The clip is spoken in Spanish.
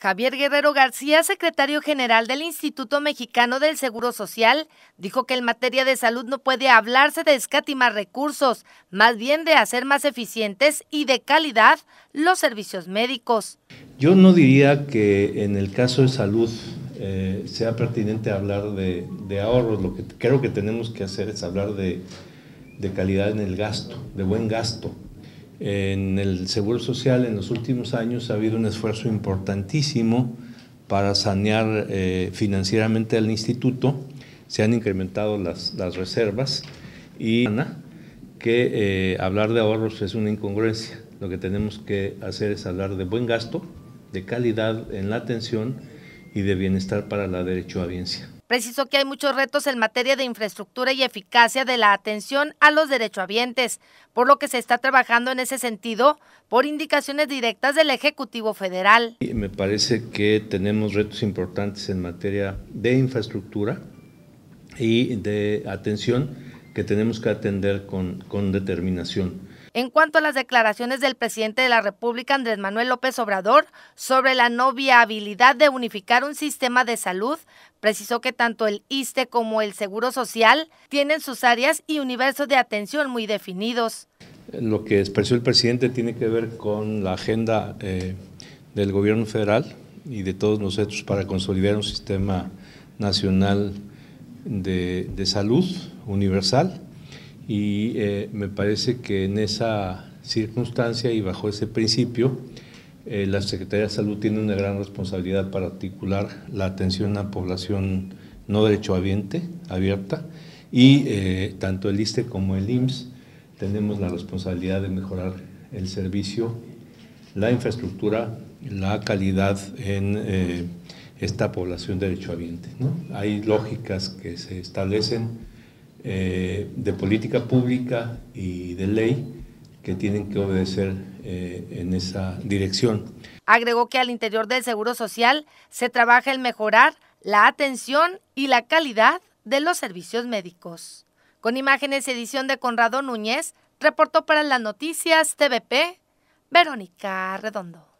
Javier Guerrero García, secretario general del Instituto Mexicano del Seguro Social, dijo que en materia de salud no puede hablarse de escatimar recursos, más bien de hacer más eficientes y de calidad los servicios médicos. Yo no diría que en el caso de salud eh, sea pertinente hablar de, ahorros, lo que creo que tenemos que hacer es hablar de calidad en el gasto, de buen gasto. En el Seguro Social en los últimos años ha habido un esfuerzo importantísimo para sanear eh, financieramente al instituto. Se han incrementado las, reservas y que eh, hablar de ahorros es una incongruencia. Lo que tenemos que hacer es hablar de buen gasto, de calidad en la atención y de bienestar para la derechohabiencia. Precisó que hay muchos retos en materia de infraestructura y eficacia de la atención a los derechohabientes, por lo que se está trabajando en ese sentido por indicaciones directas del Ejecutivo Federal. me parece que tenemos retos importantes en materia de infraestructura y de atención que tenemos que atender con determinación. En cuanto a las declaraciones del presidente de la República, Andrés Manuel López Obrador, sobre la no viabilidad de unificar un sistema de salud, precisó que tanto el ISTE como el Seguro Social tienen sus áreas y universos de atención muy definidos. Lo que expresó el presidente tiene que ver con la agenda eh, del gobierno federal y de todos nosotros para consolidar un sistema nacional de salud universal y eh, me parece que en esa circunstancia y bajo ese principio, eh, la Secretaría de Salud tiene una gran responsabilidad para articular la atención a población no derechohabiente, abierta, y eh, tanto el ISTE como el IMSS tenemos la responsabilidad de mejorar el servicio, la infraestructura, la calidad en esta población derechohabiente. ¿no? Hay lógicas que se establecen eh, de política pública y de ley que tienen que obedecer eh, en esa dirección. Agregó que al interior del Seguro Social se trabaja en mejorar la atención y la calidad de los servicios médicos. Con imágenes y edición de Conrado Núñez, reportó para las noticias TVP Verónica Redondo.